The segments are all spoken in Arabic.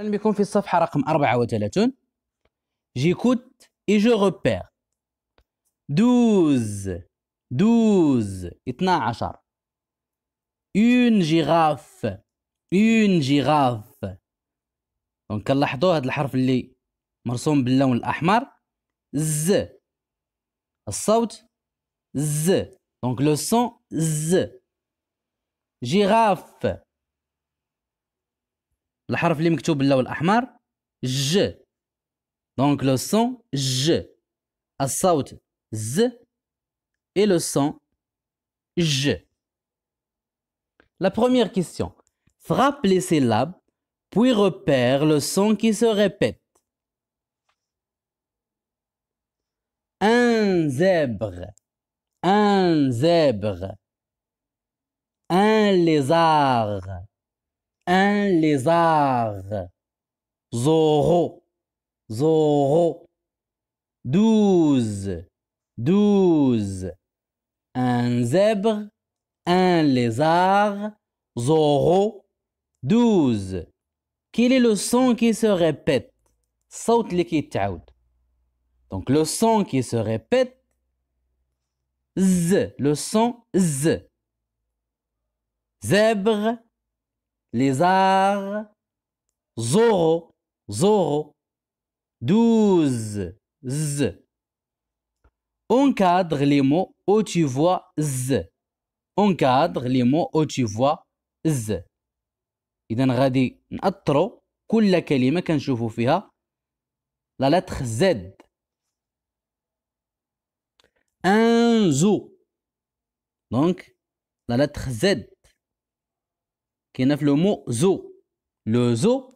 مثلا بيكون في الصفحة رقم 34 جيكوت اي جو روبير 12 12 12 اون جيغاف اون جيغاف دونك كنلاحظوا هذا الحرف اللي مرسوم باللون الاحمر ز الصوت ز دونك لو سون ز جيغاف الحرف اللي مكتوب rouge. je. Donc le son je. Le son Z. et le son j La première question. Frappe les syllabes, puis repère le son qui se répète. Un zèbre, un zèbre, un lézard, un lézard. Zoro, Zorro. Douze, douze. Un zèbre, un lézard. Zoro, douze. Quel est le son qui se répète Saut Donc le son qui se répète, Z, le son Z. Zèbre, Lézard, Zorro Zoro, 12, Z. Encadre les mots où tu vois Z. Encadre les mots où tu vois Z. Il radi un radique, un la calimèque, vous la lettre Z. Un Z. Donc, la lettre Z. كاينه في لو مو زو لو زو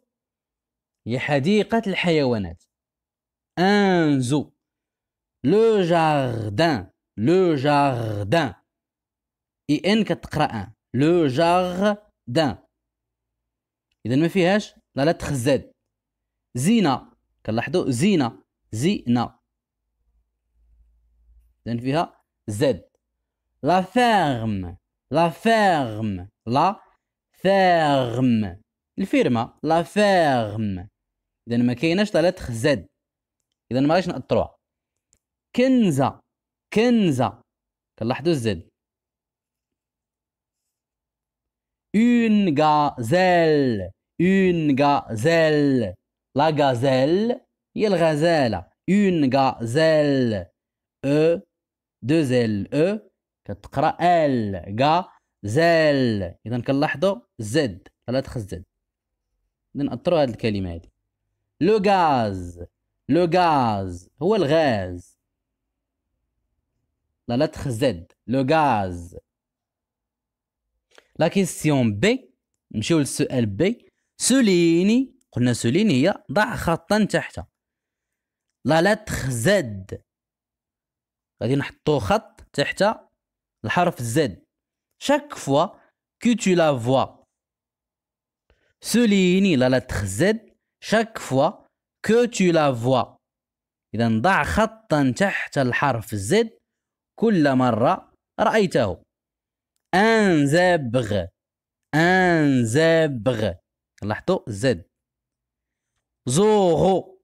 هي حديقه الحيوانات ان زو لو جاردان لو جاردان اي ان كتقرا ان لو جاردان اذا ما فيهاش لا لا تخزاد زينه كنلاحظوا زينه زينه اذا فيها زد لا فيرم لا فيرم لا فيرم الفيرما لا فيرم اذا ما كايناش لا زد اذا ما غاديش نأطروها كنزة كنزة كنلاحظوا الزد اون غازيل اون غازيل لا غازيل هي الغزالة اون غازيل او دو زيل او كتقرا ال غا زال اذا كنلاحظوا زد ثلاث خص زد اذا اثروا هذه الكلمه هذه لو غاز لو غاز هو الغاز لا لا تخزد لو غاز لا كيسيون بي نمشيو للسؤال بي سوليني قلنا سوليني هي ضع خطا تحت لا لا تخزد غادي نحطو خط تحت الحرف زد chaque fois que tu la vois. souligne la lettre Z chaque fois que tu la vois. إذا ضع خطا تحت الحرف Z كل مرة رأيته. انزبغ انزبغ لاحظوا Z. زوغو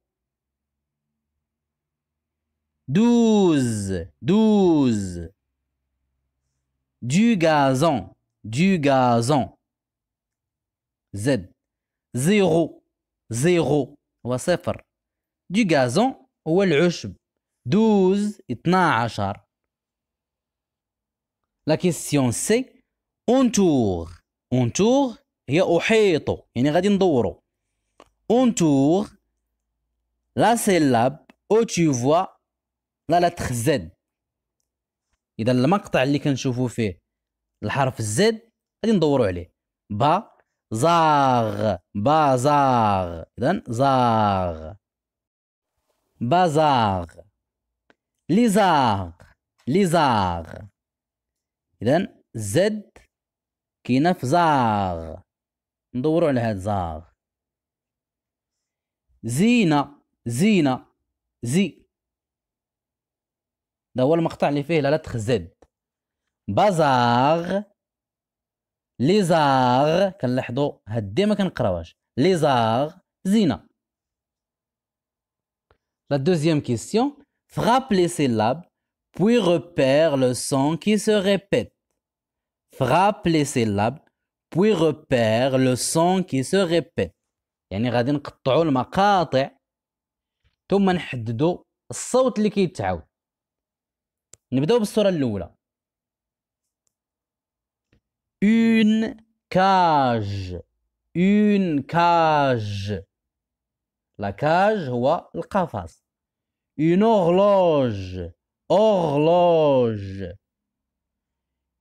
دوز دوز Du gazon, du gazon. Z. Zéro, zéro. وصفر. Du gazon هو العشب. 12, 12. La question c'est entour. Entour هي أحيط. يعني غادي ندورو. Entour la syllabe où tu vois la lettre Z. اذا المقطع اللي كنشوفوا فيه الحرف الزد غادي ندوروا عليه با زاغ بازاغ اذا زاغ بازاغ ليزاغ ليزاغ اذا زد كاينه في زاغ ندوروا على هاد زاغ زينه زينه زي ده هو المقطع اللي فيه لا لتخ زد بازار ليزار كنلاحظوا هدي ما كنقراوهاش ليزار زينه لا دوزيام كيسيون فراب لي سيلاب بوي ريبير لو سون كي سو ريبيت فراب لي سيلاب بوي ريبير لو سون كي سو ريبيت يعني غادي نقطعوا المقاطع ثم نحددوا الصوت اللي كيتعاود نبداو بالصوره الاولى اون كاج اون كاج لا كاج هو القفص اون اورلوج اورلوج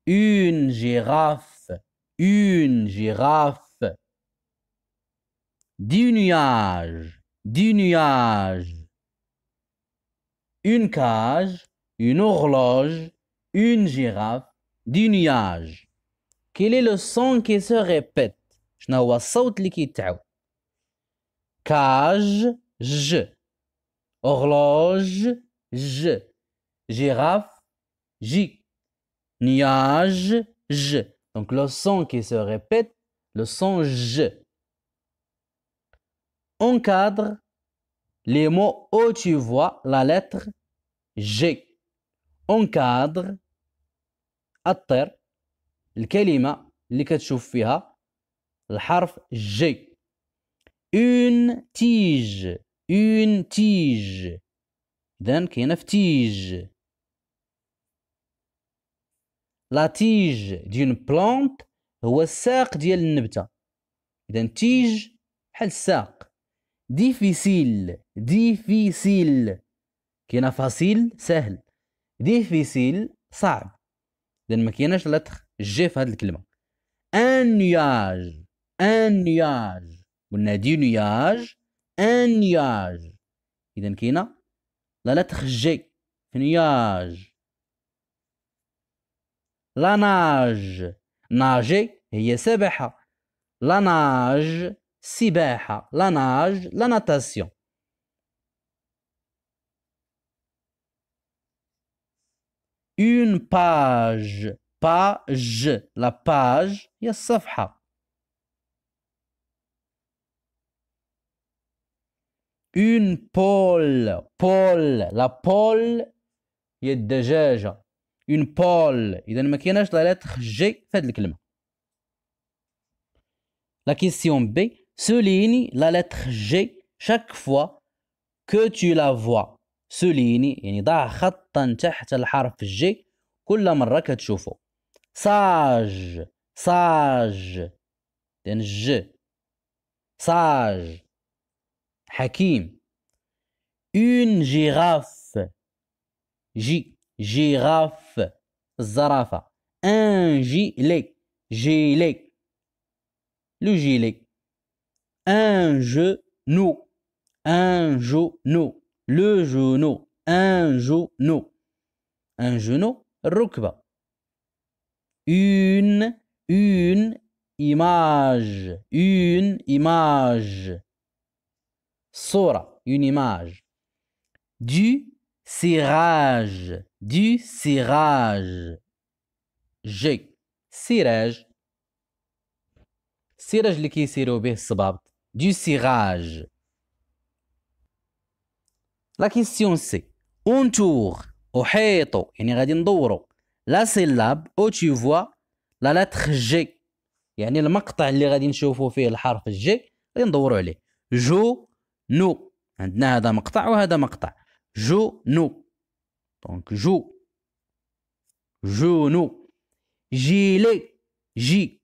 اون جيراف اون جيراف دي نياج دي نياج اون كاج une horloge, une girafe, du nuage. Quel est le son qui se répète Cage, je. Horloge, je. Girafe, j. Nuage, je. Donc le son qui se répète, le son j. Encadre les mots où tu vois la lettre j. اونكادغ الطير الكلمة اللي كتشوف فيها الحرف جي اون تيج اون تيج إذن كاينة في تيج لا تيج ديون بلونت هو الساق ديال النبتة إذا تيج بحال الساق ديفيسيل ديفيسيل كاينة فاسيل سهل ديفيسيل صعب لان ما كايناش لتخ جي في هذه الكلمه ان نياج ان نياج قلنا دي نياج ان نياج اذا كاينه لا لتخ جي في نياج لا ناج ناجي هي سباحه لا ناج سباحه لا ناج لا ناتاسيون une page. Page. La page, il y a safha. Une pole, pole, La pole, il y a déjà. Une pole, Il ما de la lettre G le هذه La question B souligne la lettre G chaque fois que tu la vois. سوليني يعني ضع خطا تحت الحرف جي كل مرة كتشوفو صاج صاج لأن ج صاج حكيم اون جيغاف جي جيغاف الزرافة ان جيلي جيلي لو لي ان جو نو ان جو نو le genou, un genou, un genou, rukba. Une, une image, une image. Sora, une image. Du cirage, du cirage. J'ai, cirage. Cirage, qui est du cirage. لا كيسيون سي اونتور احيطو يعني غادي ندورو لا سيلاب او تي فوا لا لاتر جي يعني المقطع اللي غادي نشوفو فيه الحرف جي غادي ندورو عليه جو نو عندنا هذا مقطع وهذا مقطع جو نو دونك جو جو نو جيلي جي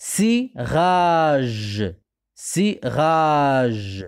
سي غاج Si rage.